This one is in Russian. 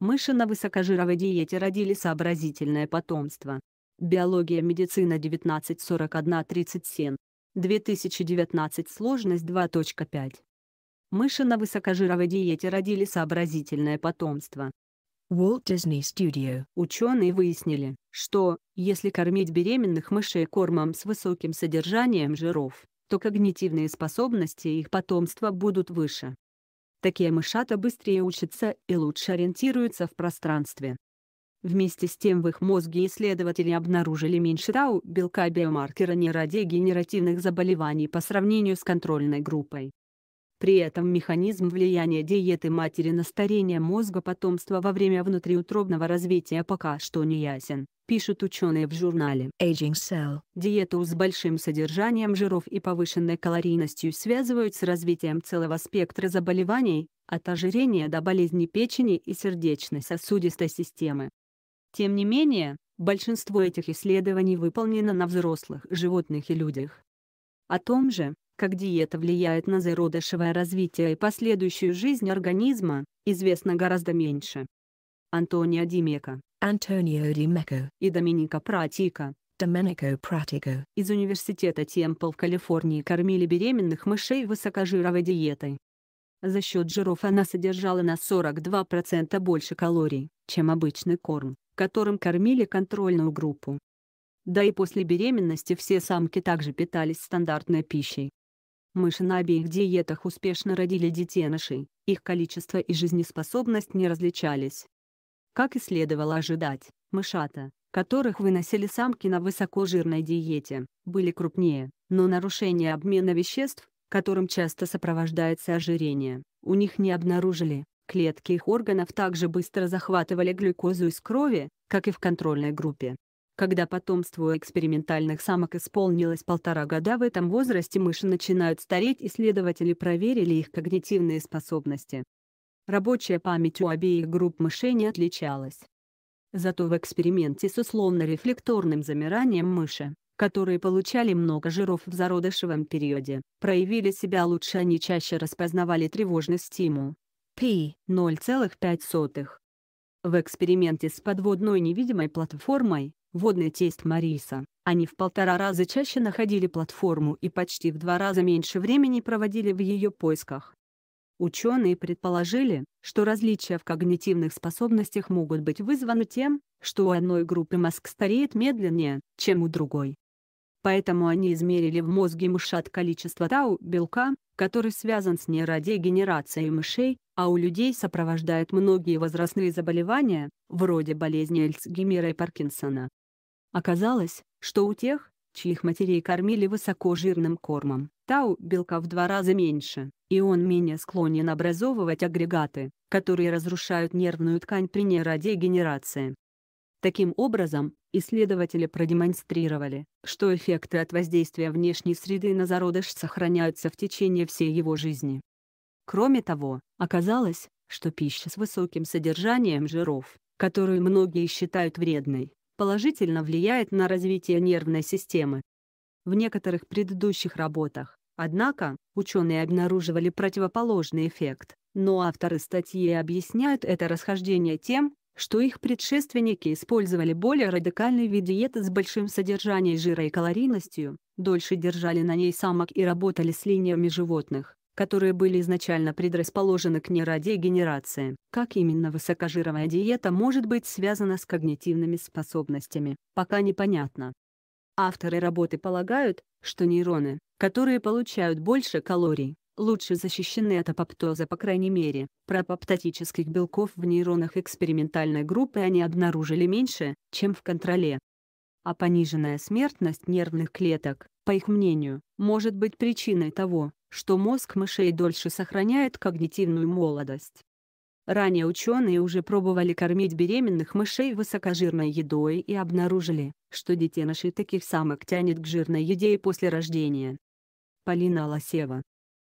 Мыши на высокожировой диете родили сообразительное потомство. Биология медицина 194137 2019 сложность 2.5. Мыши на высокожировой диете родили сообразительное потомство. Walt Disney Studio. Ученые выяснили, что, если кормить беременных мышей кормом с высоким содержанием жиров, то когнитивные способности их потомства будут выше. Такие мышата быстрее учатся и лучше ориентируются в пространстве. Вместе с тем в их мозге исследователи обнаружили меньше тау белка биомаркера нейродегенеративных заболеваний по сравнению с контрольной группой. При этом механизм влияния диеты матери на старение мозга потомства во время внутриутробного развития пока что не ясен, пишут ученые в журнале Aging Cell. Диету с большим содержанием жиров и повышенной калорийностью связывают с развитием целого спектра заболеваний, от ожирения до болезней печени и сердечной, сосудистой системы. Тем не менее, большинство этих исследований выполнено на взрослых животных и людях. О том же, как диета влияет на зародышевое развитие и последующую жизнь организма, известно гораздо меньше. Антонио Димеко Antonio Di Mecco и Доминика Пратика Domenico Pratico из университета Темпл в Калифорнии кормили беременных мышей высокожировой диетой. За счет жиров она содержала на 42% больше калорий, чем обычный корм, которым кормили контрольную группу. Да и после беременности все самки также питались стандартной пищей, Мыши на обеих диетах успешно родили детенышей, их количество и жизнеспособность не различались. Как и следовало ожидать, мышата, которых выносили самки на высокожирной диете, были крупнее, но нарушение обмена веществ, которым часто сопровождается ожирение, у них не обнаружили. Клетки их органов также быстро захватывали глюкозу из крови, как и в контрольной группе. Когда потомству экспериментальных самок исполнилось полтора года в этом возрасте мыши начинают стареть исследователи проверили их когнитивные способности. Рабочая память у обеих групп мышей не отличалась. Зато в эксперименте с условно-рефлекторным замиранием мыши, которые получали много жиров в зародышевом периоде, проявили себя лучше они чаще распознавали тревожный стимул. P 0,5. В эксперименте с подводной невидимой платформой, водный тесть Мариса. Они в полтора раза чаще находили платформу и почти в два раза меньше времени проводили в ее поисках. Ученые предположили, что различия в когнитивных способностях могут быть вызваны тем, что у одной группы мозг стареет медленнее, чем у другой. Поэтому они измерили в мозге мышат количество тау-белка, который связан с нейродегенерацией мышей, а у людей сопровождает многие возрастные заболевания, вроде болезни Альцгеймера и Паркинсона. Оказалось, что у тех, чьих матерей кормили высоко жирным кормом, тау белка в два раза меньше, и он менее склонен образовывать агрегаты, которые разрушают нервную ткань при нейродегенерации. Таким образом, исследователи продемонстрировали, что эффекты от воздействия внешней среды на зародыш сохраняются в течение всей его жизни. Кроме того, оказалось, что пища с высоким содержанием жиров, которую многие считают вредной, положительно влияет на развитие нервной системы. В некоторых предыдущих работах, однако, ученые обнаруживали противоположный эффект, но авторы статьи объясняют это расхождение тем, что их предшественники использовали более радикальный вид диеты с большим содержанием жира и калорийностью, дольше держали на ней самок и работали с линиями животных которые были изначально предрасположены к нейродегенерации. Как именно высокожировая диета может быть связана с когнитивными способностями, пока непонятно. Авторы работы полагают, что нейроны, которые получают больше калорий, лучше защищены от апоптоза по крайней мере, пропоптотических белков в нейронах экспериментальной группы они обнаружили меньше, чем в контроле. А пониженная смертность нервных клеток, по их мнению, может быть причиной того, что мозг мышей дольше сохраняет когнитивную молодость. Ранее ученые уже пробовали кормить беременных мышей высокожирной едой и обнаружили, что детенышей таких самок тянет к жирной еде и после рождения. Полина Лосева,